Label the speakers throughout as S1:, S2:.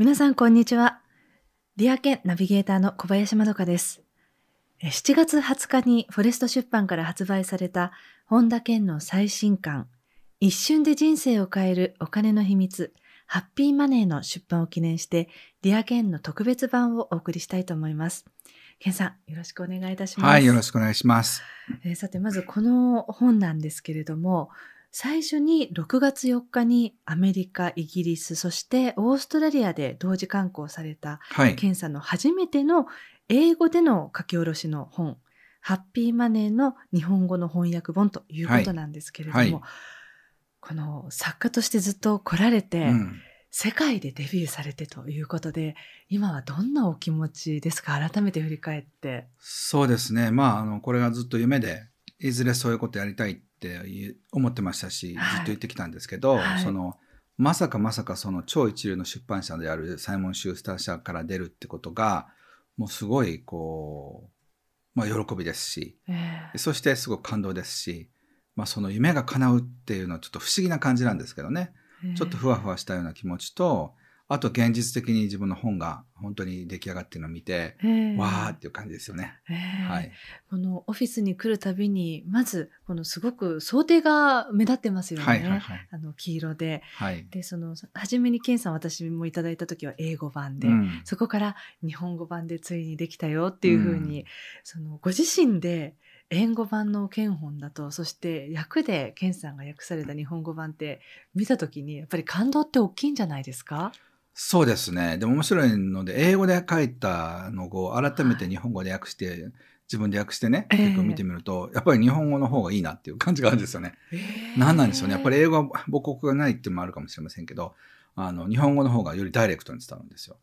S1: 皆さんこんにちは。ディアケンナビゲーターの小林まどかです。7月20日にフォレスト出版から発売された本田健の最新刊、一瞬で人生を変えるお金の秘密、ハッピーマネーの出版を記念して、ディアケンの特別版をお送りしたいと思います。健さん、よろしくお願いいたします。はい、よろし
S2: くお願いします。
S1: えー、さて、まずこの本なんですけれども、最初に6月4日にアメリカ、イギリス、そしてオーストラリアで同時刊行された、はい、ケンさんの初めての英語での書き下ろしの本、ハッピーマネーの日本語の翻訳本ということなんですけれども、はいはい、この作家としてずっと来られて、うん、世界でデビューされてということで、今はどんなお気持ちですか改めて振り返って。
S2: そうですね。まあ、あの、これがずっと夢で、いずれそういうことやりたいって思ってましたし、ずっと言ってきたんですけど、はい、そのまさかまさかその超一流の出版社であるサイモン・シュースター社から出るってことがもうすごいこう、まあ、喜びですし、えー、そしてすごく感動ですし、まあ、その夢が叶うっていうのはちょっと不思議な感じなんですけどね、えー、ちょっとふわふわしたような気持ちとあと現実的に自分の本が本当に出来上がってるのを見て、えー、わーっていう感じですよね、えー、はい。
S1: このオフィスに来るたびに、まず、このすごく想定が目立ってますよね。はいはいはい、あの、黄色で。はい、で、その、初めにケンさん私もいただいた時は英語版で、うん、そこから日本語版でついにできたよっていうふうに、ん、その、ご自身で、英語版の検本だとそして役で健さんが訳された日本語版って見た時にやっぱり感動って大きいんじゃないですか
S2: そうですね。でも面白いので、英語で書いたのを改めて日本語で訳して、自分で訳してね、結構見てみると、えー、やっぱり日本語の方がいいなっていう感じがあるんですよね。えー、何なんでしょうね。やっぱり英語は母国がないっていうのもあるかもしれませんけど、あの日本語の方がよりダイレクトに伝わるんですよ。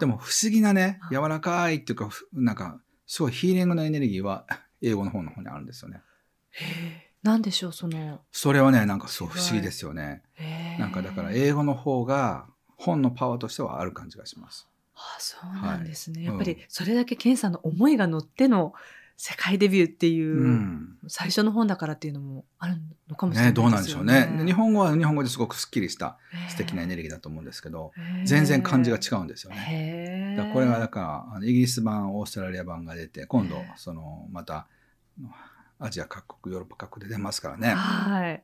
S2: でも不思議なね、柔らかいっていうか、なんか、すごいヒーリングのエネルギーは英語の方の方にあるんですよね。
S1: 何でしょうその
S2: それはねなんかそう不思議ですよね。なんかだから英語の方が本のパワーとしてはある感じがします。あそうなんですね、はい、やっぱり
S1: それだけ健さんの思いが乗っての世界デビューっていう、最初の本だからっていうのもあるのかもしれない、ねね、どうなんでしょうね
S2: 日本語は日本語ですごくすっきりした素敵なエネルギーだと思うんですけど、全然漢字が違うんですよね。これがだからイギリス版オーストラリア版が出て今度そのまたアジア各国ヨーロッパ各国で出ますからね。はい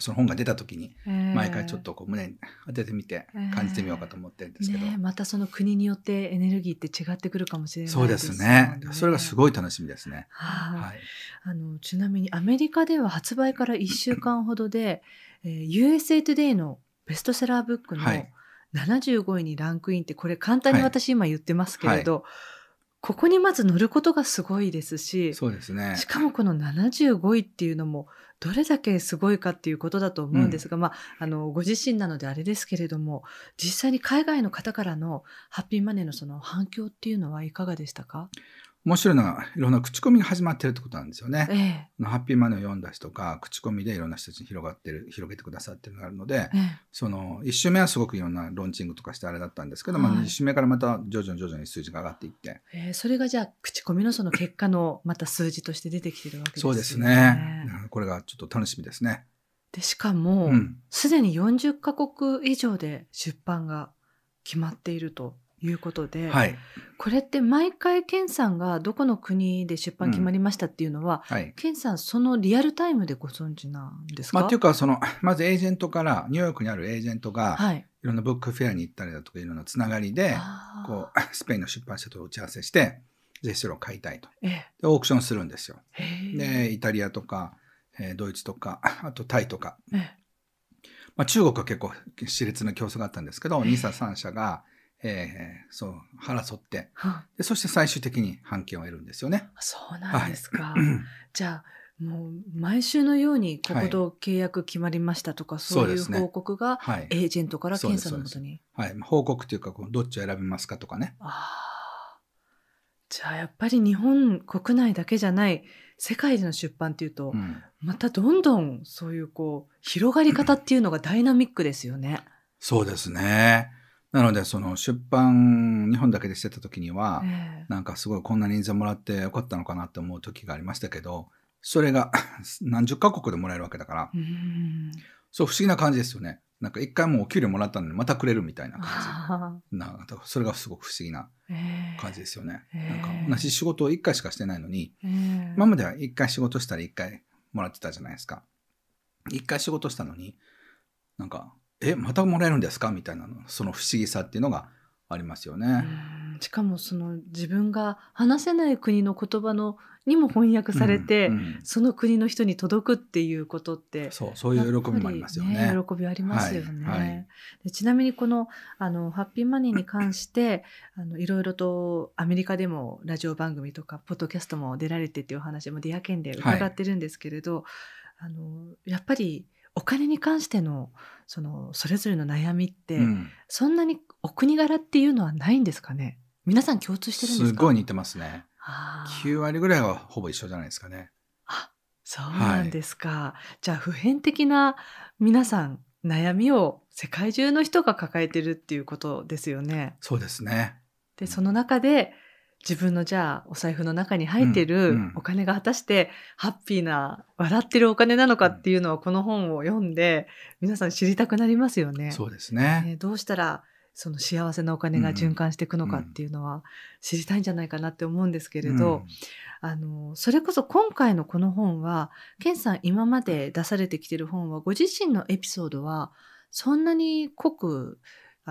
S2: その本が出た時に毎回ちょっとこう胸に当ててみて感じてみようかと思ってるんで
S1: すけど、えーね、またその国によってエネルギーって違ってくるかもしれない、ね、そうですね
S2: それがすごい楽しみですね
S1: はい、あのちなみにアメリカでは発売から1週間ほどで、えー、USA Today のベストセラーブックの75位にランクインってこれ簡単に私今言ってますけれど、はいはいここにまず乗ることがすごいですしそうです、ね、しかもこの75位っていうのもどれだけすごいかっていうことだと思うんですが、うん、まあ、あのご自身なのであれですけれども実際に海外の方からのハッピーマネーのその反響っていうのはいかがでしたか
S2: 面白いのがいろんな口コミが始まってるってことなんですよね。ええ、ハッピーマネーを読んだ人が口コミでいろんな人たちに広がってる広げてくださってるのがあるので、え、その1週目はすごくいろんなロンチングとかしてあれだったんですけど、はい、まあ、2週目からまた徐々に徐々に数字が上がっていって、
S1: ええ、それがじゃあ口コミのその結果のまた数字として出てきてるわけですね。そうです
S2: ねこれがちょっと楽しみですね。
S1: でしかもすで、うん、に40カ国以上で出版が決まっていると。いうことで、はい、これって毎回健さんがどこの国で出版決まりましたっていうのは、うんはい、健さんそのリアルタイムでご存知なんですか、まあ、っていう
S2: かその まずエージェントからニューヨークにあるエージェントが、はい、いろんなブックフェアに行ったりだとかいろんなつながりでこう スペインの出版社と打ち合わせしてぜひそれを買いたいと、でオークションするんですよ。でイタリアとか、えー、ドイツとか あとタイとか、まあ、中国は結構熾烈な競争があったんですけど2社3社が。えー、そう腹そってでそして最終的に判決を得るんですよね。そうなんですか、はい、
S1: じゃあもう毎週のようにここと契約決まりましたとか、はい、そういう報告がエージ
S2: ェントから検査のもとに、はい、報告というかどっちを選びますかとかね。あ
S1: じゃあやっぱり日本国内だけじゃない世界での出版っていうと、うん、またどんどんそういうこう広がり方っていうのがダイナミックですよね。
S2: そうですねなのでその出版日本だけでしてた時には、えー、なんかすごいこんなに数もらってよかったのかなって思う時がありましたけどそれが 何十カ国でもらえるわけだからそう不思議な感じですよねなんか一回もうお給料もらったのにまたくれるみたいな感じ なそれがすごく不思議な感じですよね、えー、なんか同じ仕事を一回しかしてないのに、えー、今までは一回仕事したら一回もらってたじゃないですか一回仕事したのになんかえまたもらえるんですかみたいなその不思議さっていうのがありますよね。
S1: しかもその自分が話せない国の言葉のにも翻訳されて、うんうん、その国の人に届くっていうことって
S2: そうそういう喜びもありますよね。ね喜
S1: びありますよね、はいはい、ちなみにこのあのハッピーマニーに関して あのいろいろとアメリカでもラジオ番組とかポッドキャストも出られてっていうお話もディアン」で伺ってるんですけれど、はい、あのやっぱりお金に関してのそのそれぞれの悩みって、うん、そんなにお国柄っていうのはないんですかね皆さん共通してるんですかすご
S2: い似てますね。9割ぐらいはほぼ一緒じゃないですかね。
S1: あそうなんですか。はい、じゃあ普遍的な皆さん悩みを世界中の人が抱えてるっていうことですよね。
S2: そうですね。
S1: でその中で、自分のじゃあお財布の中に入ってるお金が果たしてハッピーな笑ってるお金なのかっていうのはこの本を読んで皆さん知りたくなりますよね。そうですね、どうしたらその幸せなお金が循環していくのかっていうのは知りたいんじゃないかなって思うんですけれど、うん、あのそれこそ今回のこの本はケンさん今まで出されてきてる本はご自身のエピソードはそんなに濃く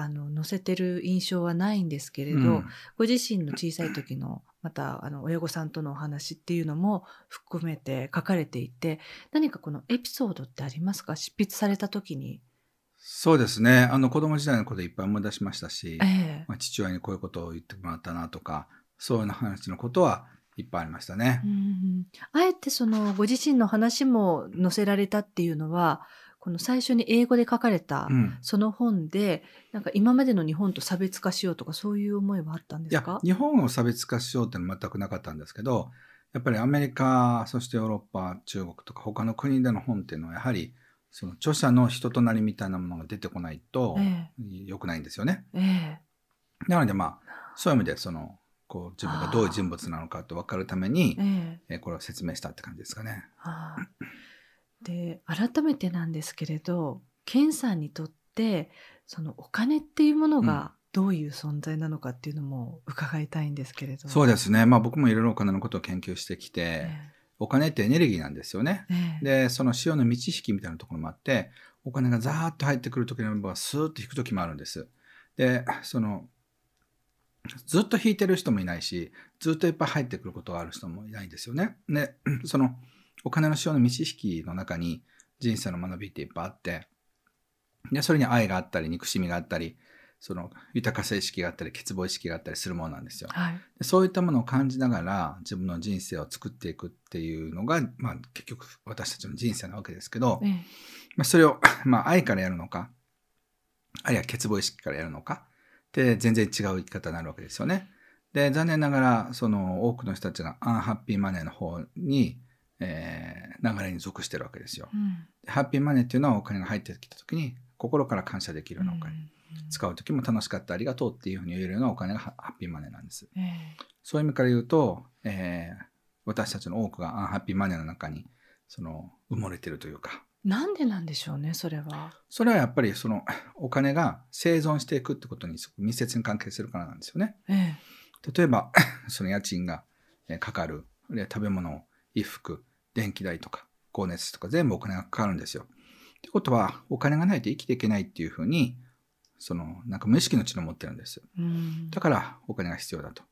S1: あの載せてる印象はないんですけれど、うん、ご自身の小さい時のまたあの親御さんとのお話っていうのも含めて書かれていて何かこのエピソードってありますか執筆された時に
S2: そうですねあの子供時代のこといっぱい思い出しましたし、ええ、まあ、父親にこういうことを言ってもらったなとかそういう話のことはいっぱいありましたね。
S1: あえてそのご自身の話も載せられたっていうのはこの最初に英語で書かれた、その本でなんか今までの日本と差別化しようとかそういう思いはあったんですか日
S2: 本を差別化しようってのは全くなかったんですけどやっぱりアメリカそしてヨーロッパ中国とか他の国での本っていうのはやはりその著者の人となりみたいなものが出てこないと良くないんですよね。えええ、なのでまあそういう意味でそのこう自分がどういう人物なのかって分かるために、ええ、これを説明したって感じですかね。
S1: あで改めてなんですけれど健さんにとってそのお金っていうものがどういう存在なのかっていうのも伺いたいんですけれど、うん、そうです
S2: ね、まあ、僕もいろいろお金のことを研究してきて、えー、お金ってエネルギーなんですよね。えー、でその潮の満ち引きみたいなところもあってお金がザーッと入ってくる時のーはスーッと引く時もあるんです。でそのずっと引いてる人もいないしずっといっぱい入ってくることがある人もいないんですよね。でそのお金の使用の未知識の中に人生の学びっていっぱいあって、で、それに愛があったり、憎しみがあったり、その豊かさ意識があったり、欠乏意識があったりするものなんですよ、はい、で。そういったものを感じながら自分の人生を作っていくっていうのが、まあ結局私たちの人生なわけですけど、ええ、まあ、それを、まあ、愛からやるのか、あるいは欠乏意識からやるのか、で全然違う生き方になるわけですよね。で、残念ながら、その多くの人たちがアンハッピーマネーの方に、えー、流れに属してるわけですよ、うん、ハッピーマネーっていうのはお金が入ってきた時に心から感謝できるようなお金、うん、使う時も楽しかったありがとうっていうふうに言えるようなお金がハッピーマネーなんです、えー、そういう意味から言うと、えー、私たちの多くがアンハッピーマネーの中にその埋もれてるというか
S1: なんでなんでしょうねそれは
S2: それはやっぱりそのお金が生存していくってことに密接に関係するからなんですよね、えー、例えばその家賃がかかるあるいは食べ物を衣服、電気代とか、光熱費とか全部お金がかかるんですよ。ってことは、お金がないと生きていけないっていうふうに、その、なんか無意識の知能を持ってるんですだから、お金が必要だと。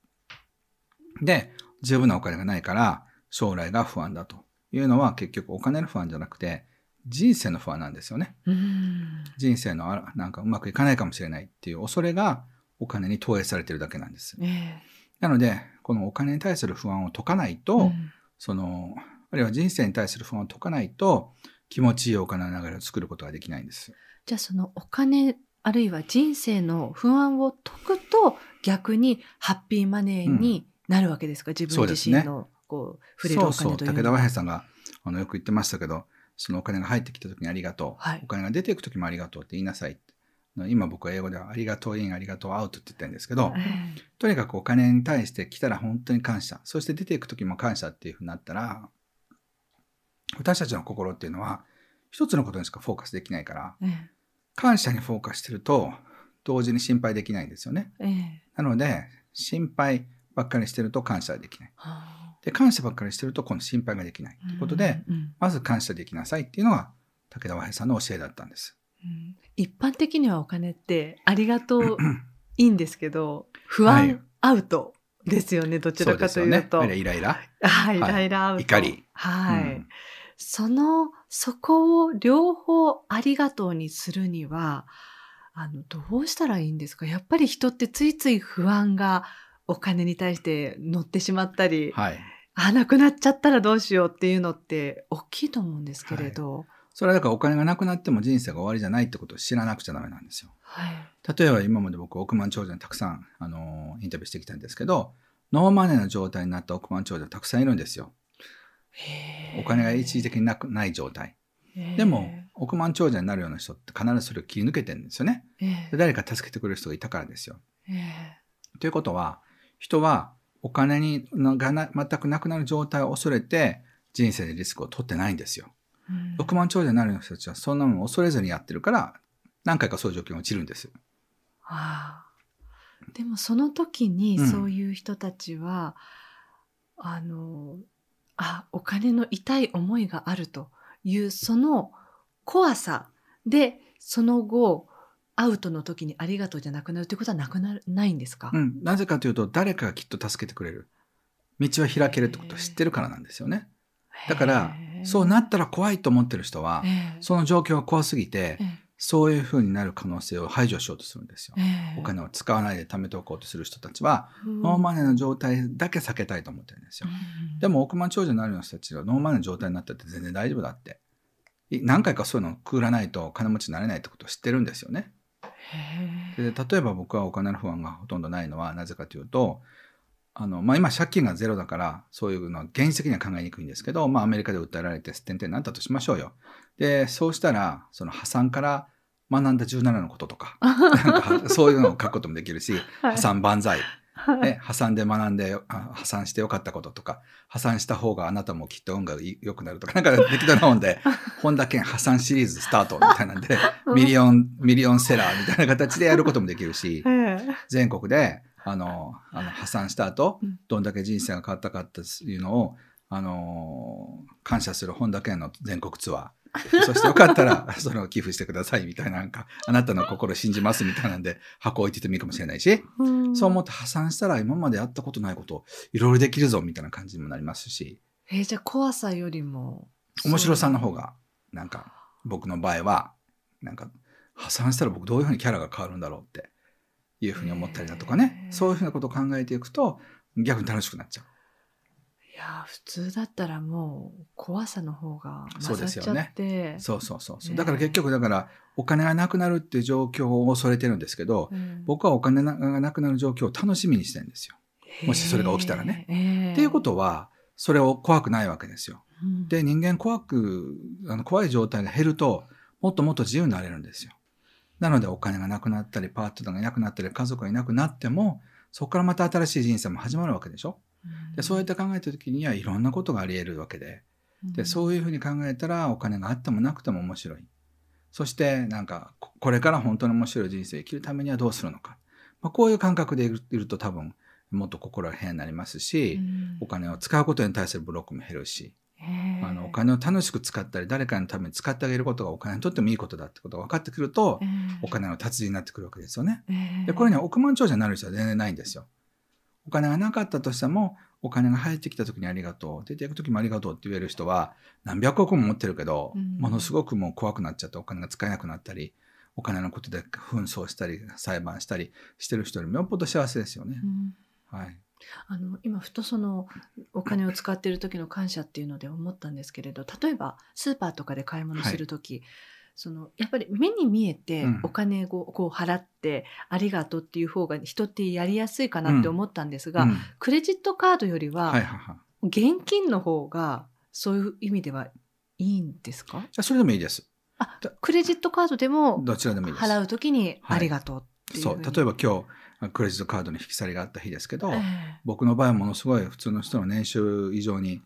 S2: で、十分なお金がないから、将来が不安だというのは、結局お金の不安じゃなくて、人生の不安なんですよね。人生のあなんかうまくいかないかもしれないっていう恐れがお金に投影されてるだけなんです。えー、なので、このお金に対する不安を解かないと、うん、その、あるいは人生に対する不安を解かないと、気持ちいいお金の流れを作ることはできないんです。じゃあそのお金、あるいは人生の不安を解くと、逆にハッピー
S1: マネーになるわけですか、うん、自分自身のこう、触れるお金というそうそう、武田和平
S2: さんがあのよく言ってましたけど、そのお金が入ってきた時にありがとう、はい、お金が出ていく時もありがとうって言いなさいって。今僕は英語ではありがとうイン、ありがとうアウトって言ってるんですけど、とにかくお金に対して来たら本当に感謝、そして出ていく時も感謝っていうふうになったら、私たちの心っていうのは一つのことにしかフォーカスできないから、感謝にフォーカスしてると同時に心配できないんですよね。なので、心配ばっかりしてると感謝できない。で、感謝ばっかりしてると今度心配ができない。ということで、まず感謝できなさいっていうのが武田和平さんの教えだったんです。うん、一般
S1: 的にはお金ってありがとう いいんですけど、不安アウトですよね、どちらかという
S2: と。うね、イライラ。
S1: はい、イライラアウト。怒り。はい。うん、その、そこを両方ありがとうにするには、あの、どうしたらいいんですかやっぱり人ってついつい不安がお金に対して乗ってしまったり、はい、あ、なくなっちゃったらどうしようっていうのって大きいと思うんですけれど、はい
S2: それはだからお金がなくなっても人生が終わりじゃないってことを知らなくちゃダメなんですよ。はい、例えば今まで僕億万長者にたくさん、あのインタビューしてきたんですけどノーマネーの状態になった億万長者たくさんいるんですよ。お金が一時的になくない状態。でも億万長者になるような人って必ずそれを切り抜けてるんですよね。誰か助けてくれる人がいたからですよ。ということは人はお金にがな全くなくなる状態を恐れて人生でリスクを取ってないんですよ。う億万長者になる人たちはそんなもの恐れずにやってるから、何回かそういう条件落ちるんですよ。
S1: ああ。でもその時にそういう人たちは、うん、あの、あ、お金の痛い思いがあるというその怖さで、その後、アウトの時にありがとうじゃなくなるということはなくなないんですか、うん、
S2: なぜかというと誰かがきっと助けてくれる道は開けるってことを知ってるからなんですよねだからそうなったら怖いと思ってる人は、その状況が怖すぎて、そういうふうになる可能性を排除しようとするんですよ。お金を使わないで貯めておこうとする人たちは、ノーマネーの状態だけ避けたいと思ってるんですよ。でも億万長者になるような人たちがノーマネーの状態になったって全然大丈夫だって。何回かそういうのをくらないと金持ちになれないってことを知ってるんですよね。で例えば僕はお金の不安がほとんどないのはなぜかというとあの、まあ、今借金がゼロだから、そういうのは現実的には考えにくいんですけど、まあ、アメリカで訴えられてすってんてんになったとしましょうよ。で、そうしたら、その破産から学んだ17のこととか、なんかそういうのを書くこともできるし、はい、破産万歳。はい、破産で学んで破産してよかったこととか破産した方があなたもきっと運が良くなるとかなんか適当なんで「本田健破産シリーズスタート」みたいなんでミリオンミリオンセラーみたいな形でやることもできるし、全国であのあの破産した後どんだけ人生が変わったかっていうのをあの感謝する本田健の全国ツアーそしてよかったら そを寄付してくださいみたいななんかあなたの心信じますみたいなんで箱置いててもいいかもしれないしそう思って破産したら今までやったことないこといろいろできるぞみたいな感じにもなりますし。
S1: えー、じゃあ怖さよりも
S2: 面白さの方がなんか僕の場合はなんか破産したら僕どういうふうにキャラが変わるんだろうっていうふうに思ったりだとかね、そういうふうなことを考えていくと、逆に楽しくなっちゃう。
S1: いや普通だったらもう怖さの方がそうですよね。
S2: そうそうそうそう、だから結局だからお金がなくなるっていう状況を恐れてるんですけど、うん、僕はお金がなくなる状況を楽しみにしてるんですよもしそれが起きたらね。っていうことはそれを怖くないわけですよ。うん、で人間怖くあの怖い状態が減るともっともっと自由になれるんですよ。なのでお金がなくなったり、パートナーがいなくなったり、家族がいなくなっても、そこからまた新しい人生も始まるわけでしょ。でそうやって考えた時にはいろんなことがあり得るわけででそういうふうに考えたらお金があってもなくても面白いそしてなんかこれから本当に面白い人生を生きるためにはどうするのか、まあ、こういう感覚でいると多分もっと心が変になりますし、お金を使うことに対するブロックも減るしあのお金を楽しく使ったり誰かのために使ってあげることがお金にとってもいいことだってことが分かってくると、えー、お金の達人になってくるわけですよね。えー、でこれね億万長者になる人は全然ないんですよ。お金がなかったとしてもお金が入ってきた時にありがとう出ていく時もありがとうって言える人は何百億も持ってるけど、うん、ものすごくもう怖くなっちゃってお金が使えなくなったりお金のことで紛争したり裁判したりしてる人よりもよっぽど幸せですよね。うんはい、
S1: あの今ふとそのお金を使ってる時の感謝っていうので思ったんですけれど例えばスーパーとかで買い物する時、はい、そのやっぱり目に見えてお金をこう払ってありがとうっていう方が人ってやりやすいかなって思ったんですが、うんうん、クレジットカードよりは現金の方がそういう意味ではい
S2: いんですかじゃそれでもいいです。あク
S1: レジットカードでも
S2: 払
S1: う時にありがと
S2: うっていう、はい、そう例えば今日クレジットカードの引き下げがあった日ですけど、えー、僕の場合はものすごい普通の人の年収以上に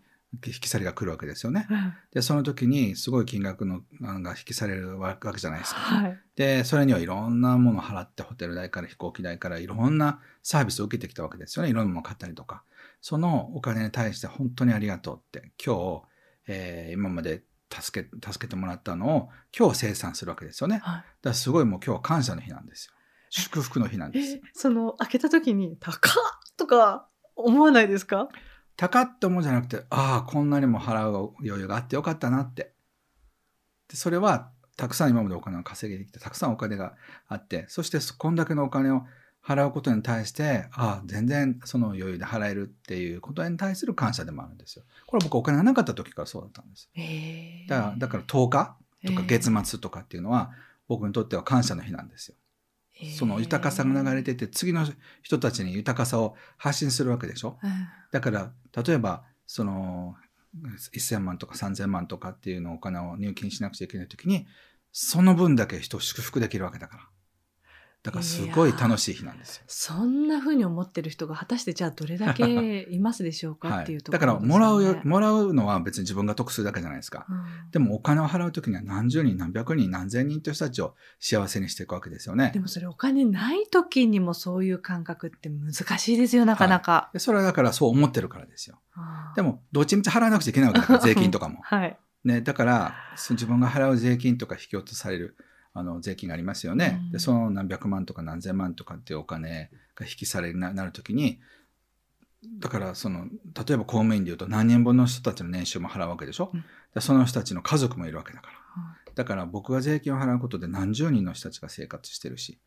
S2: 引き下げが来るわけですよね。うん、でその時にすごい金額のが引きされるわけじゃないですか。はい、でそれにはいろんなものを払ってホテル代から飛行機代からいろんなサービスを受けてきたわけですよねいろんなものを買ったりとかそのお金に対して本当にありがとうって今日、えー、今まで助け助けてもらったのを今日生産するわけですよね。はい、だからすごいもう今日は感謝の日なんですよ。祝福の日なんです。
S1: その開けた時に「高っ!」とか
S2: 思わないですか高っと思うじゃなくてああこんなにも払う余裕があってよかったなってでそれはたくさん今までお金を稼げてきてたくさんお金があってそしてこんだけのお金を払うことに対してああ全然その余裕で払えるっていうことに対する感謝でもあるんですよこれは僕お金がなかった時からそうだったんです、だからだから10日とか月末とかっていうのは僕にとっては感謝の日なんですよ、えーその豊かさが流れてて次の人たちに豊かさを発信するわけでしょ、だから例えばその1,000万とか3,000万とかっていうのお金を入金しなくちゃいけない時にその分だけ人を祝福できるわけだからだからすごい楽しい日なんですよ。
S1: そんなふうに思ってる人が果たしてじゃあどれだけいますでしょうかっていうところ、ねはい、
S2: だからもらうよもらうのは別に自分が得するだけじゃないですか、うん、でもお金を払う時には何十人何百人何千人という人たちを幸せにしていくわけですよね。でもそれお
S1: 金ない時にもそういう感覚って難しいですよなかなか、
S2: はい、それはだからそう思ってるからですよ。でもどっちみち払わなくちゃいけないわけだから税金とかも。はいね、だから自分が払う税金とか引き落とされるあの税金がありますよね、うん、でその何百万とか何千万とかっていうお金が引きされになる時にだからその例えば公務員でいうと何人分の人たちの年収も払うわけでしょ、うん、その人たちの家族もいるわけだから、だから僕が税金を払うことで何十人の人たちが生活してるし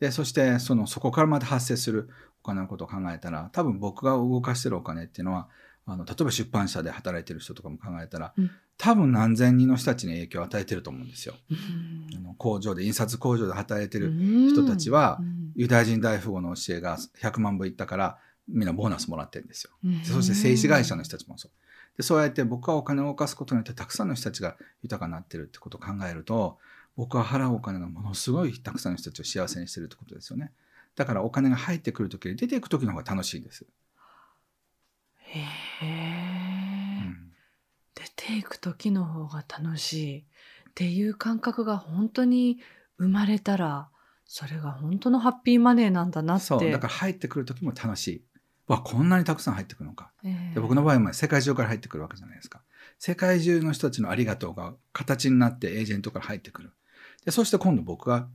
S2: でそしてそのそこからまた発生するお金のことを考えたら多分僕が動かしてるお金っていうのはあの例えば出版社で働いてる人とかも考えたら、うん、多分何千人の人たちに影響を与えてると思うんですよ。あの工場で印刷工場で働いてる人たちはユダヤ人大富豪の教えが100万部いったからみんなボーナスもらってるんですよ。そして製紙会社の人たちもそう。でそうやって僕はお金を動かすことによってたくさんの人たちが豊かになってるってことを考えると僕は払うお金がものすごいたくさんの人たちを幸せにしてるってことですよね。だからお金が入ってくる時より出ていく時の方が楽しいです。
S1: へえ。ていく時の方が楽しいっていう感覚が本当に生まれたらそれが本当のハッピーマネーなんだなってそうだか
S2: ら入ってくる時も楽しいわこんなにたくさん入ってくるのか、えー、で僕の場合は世界中から入ってくるわけじゃないですか世界中の人たちの「ありがとう」が形になってエージェントから入ってくるでそして今度僕が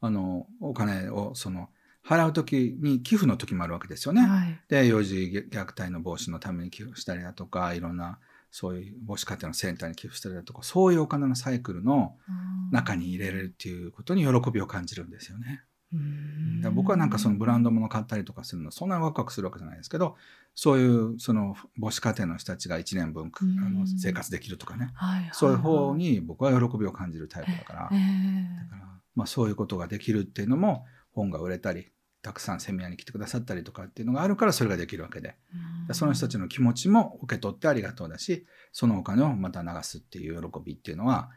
S2: あのお金をその払う時に寄付の時もあるわけですよね、はい、で幼児虐待の防止のために寄付したりだとかいろんなそういう母子家庭のセンターに寄付したりだとかそういうお金のサイクルの中に入れるっていうことに喜びを感じるんですよね。う僕はなんかそのブランド物買ったりとかするのそんなにワクワクするわけじゃないですけどそういうその母子家庭の人たちが1年分あの生活できるとかね、はいはい、そういう方に僕は喜びを感じるタイプだからえー、だからまあ、そういうことができるっていうのも本が売れたりたくさんセミナーに来てくださったりとかっていうのがあるからそれができるわけで、うん、その人たちの気持ちも受け取ってありがとうだしそのお金をまた流すっていう喜びっていうのは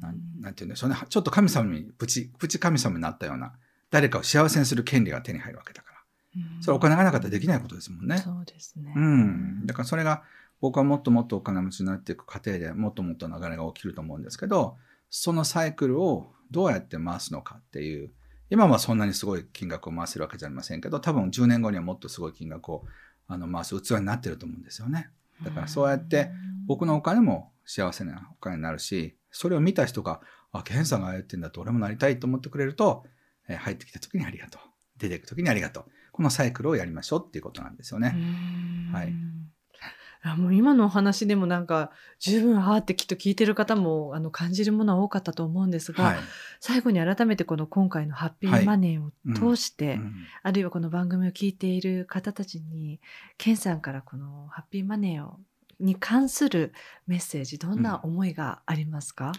S2: 何、ん、なんて言うんでしょうねちょっと神様にプチプチ神様になったような誰かを幸せにする権利が手に入るわけだから、うん、それお金がなかったらできないことですもんね。そうですね、うん、だからそれが僕はもっともっとお金持ちになっていく過程でもっともっと流れが起きると思うんですけどそのサイクルをどうやって回すのかっていう。今はそんなにすごい金額を回せるわけじゃありませんけど、多分10年後にはもっとすごい金額をあの回す器になってると思うんですよね。だからそうやって僕のお金も幸せなお金になるし、それを見た人が、あ、ケンさんがやってんだと俺もなりたいと思ってくれると、えー、入ってきた時にありがとう。出ていく時にありがとう。このサイクルをやりましょうっていうことなんですよね。はい。
S1: もう今のお話でもなんか十分ああってきっと聞いてる方もあの感じるものは多かったと思うんですが、はい、最後に改めてこの今回のハッピーマネーを通して、はいうん、あるいはこの番組を聞いている方たちにケンさんからこのハッピーマネーをに関するメッセージどんな思い
S2: がありますか、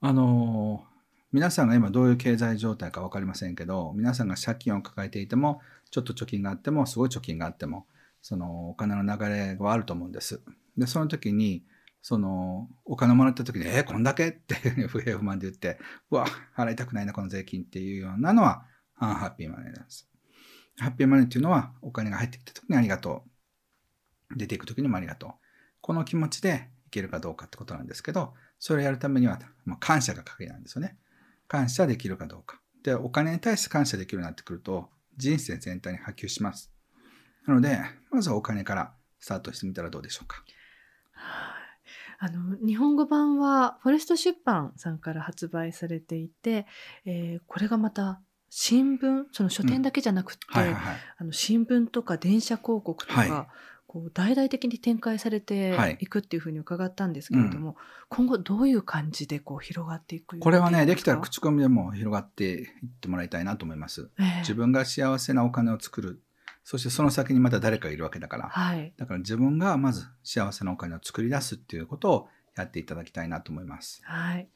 S2: うん、あの皆さんが今どういう経済状態か分かりませんけど皆さんが借金を抱えていてもちょっと貯金があってもすごい貯金があってもそのお金の流れはあると思うんです。で、その時に、そのお金をもらった時に、えー、こんだけっていうふうに不平不満で言って、うわ、払いたくないな、この税金っていうようなのは、アンハッピーマネーなんです。ハッピーマネーっていうのは、お金が入ってきた時にありがとう。出ていく時にもありがとう。この気持ちでいけるかどうかってことなんですけど、それをやるためには、まあ、感謝が鍵なんですよね。感謝できるかどうか。で、お金に対して感謝できるようになってくると、人生全体に波及します。なので、まずはお金からスタートしてみたらどうでしょうか。
S1: あの日本語版はフォレスト出版さんから発売されていて、えー、これがまた新聞その書店だけじゃなくて、はいはい、あの新聞とか電車広告とか、はい、こう大々的に展開されていくっていうふうに伺ったんですけれども、はいうん、今後どういう感じでこう広がっていくこれはねでき
S2: たら口コミでも広がっていってもらいたいなと思います。えー、自分が幸せなお金を作るそしてその先にまた誰かいるわけだから、はい、だから自分がまず幸せなお金を作り出すっていうことをやっていただきたいなと思います。
S1: はい。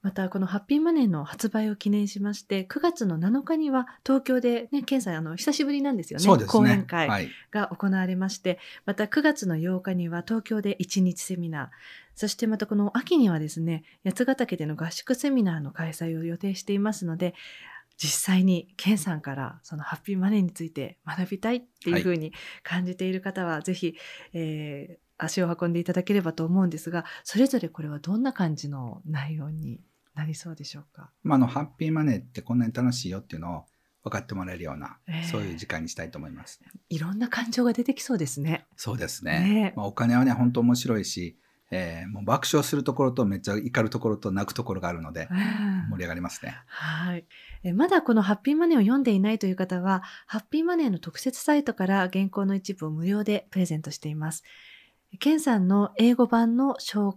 S1: またこのハッピーマネーの発売を記念しまして、9月の7日には東京でね、健さんあの久しぶりなんですよね。ね講演会が行われまして、はい、また9月の8日には東京で1日セミナー、そしてまたこの秋にはですね、八ヶ岳での合宿セミナーの開催を予定していますので、実際にケンさんからそのハッピーマネーについて学びたいっていうふうに感じている方は、はい、ぜひ、えー、足を運んでいただければと思うんですがそれぞれこれはどんな感じの内容になりそうでしょうか、
S2: まあ、あのハッピーマネーってこんなに楽しいよっていうのを分かってもらえるような、えー、そういう時間にしたいと思います。
S1: いろんな感情が出てきそうですね。
S2: そうですね。ねまあ、お金はね、本当面白いし、えー、もう爆笑するところとめっちゃ怒るところと泣くところがあるので、盛り上がりますね。
S1: はい。えまだこのハッピーマネーを読んでいないという方は、ハッピーマネーの特設サイトから原稿の一部を無料でプレゼントしています。ケンさんの英語版の紹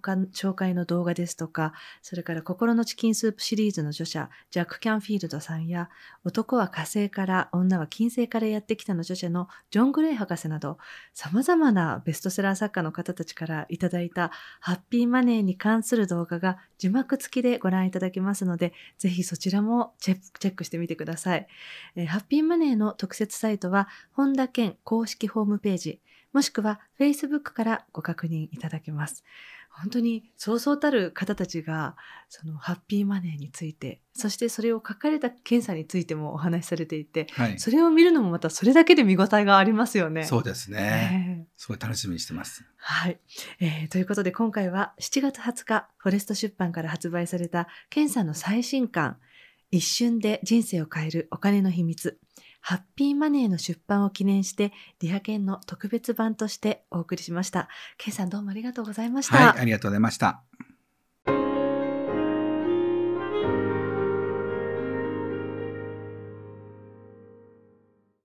S1: 介の動画ですとか、それから心のチキンスープシリーズの著者、ジャック・キャンフィールドさんや、男は火星から、女は金星からやってきたの著者のジョン・グレイ博士など、様々なベストセラー作家の方たちからいただいたハッピーマネーに関する動画が字幕付きでご覧いただけますので、ぜひそちらもチェックしてみてください。えー、ハッピーマネーの特設サイトは、本田健公式ホームページ、もしくは Facebook からご確認いただけます。本当にそうそうたる方たちがそのハッピーマネーについてそしてそれを書かれた検査についてもお話しされていて、はい、それを見るのもまたそれだけで見応えがありますよね。そうですね。
S2: えー、すごい楽しみにしてます。
S1: はい、えー。ということで今回は7月20日フォレスト出版から発売された検査の最新刊「一瞬で人生を変えるお金の秘密」ハッピーマネーの出版を記念して、リハ研の特別版としてお送りしました。ケイさんどうもありがとうございました。はい、
S2: ありがとうございました。